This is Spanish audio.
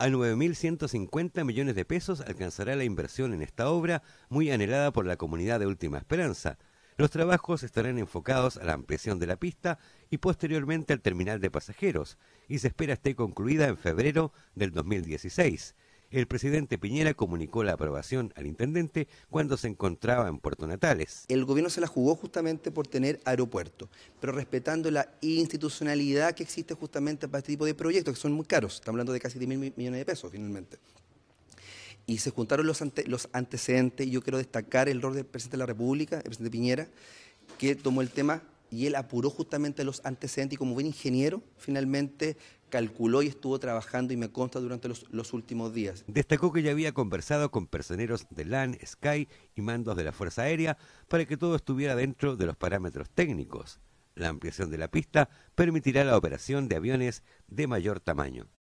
A 9.150 millones de pesos alcanzará la inversión en esta obra, muy anhelada por la comunidad de Última Esperanza. Los trabajos estarán enfocados a la ampliación de la pista y posteriormente al terminal de pasajeros, y se espera esté concluida en febrero del 2016 el presidente Piñera comunicó la aprobación al intendente cuando se encontraba en Puerto Natales. El gobierno se la jugó justamente por tener aeropuerto, pero respetando la institucionalidad que existe justamente para este tipo de proyectos, que son muy caros, estamos hablando de casi 10 mil millones de pesos finalmente. Y se juntaron los, los antecedentes, y yo quiero destacar el rol del presidente de la República, el presidente Piñera, que tomó el tema y él apuró justamente los antecedentes y como buen ingeniero, finalmente calculó y estuvo trabajando y me consta durante los, últimos días. Destacó que ya había conversado con personeros de LAN, Sky y mandos de la Fuerza Aérea para que todo estuviera dentro de los parámetros técnicos. La ampliación de la pista permitirá la operación de aviones de mayor tamaño.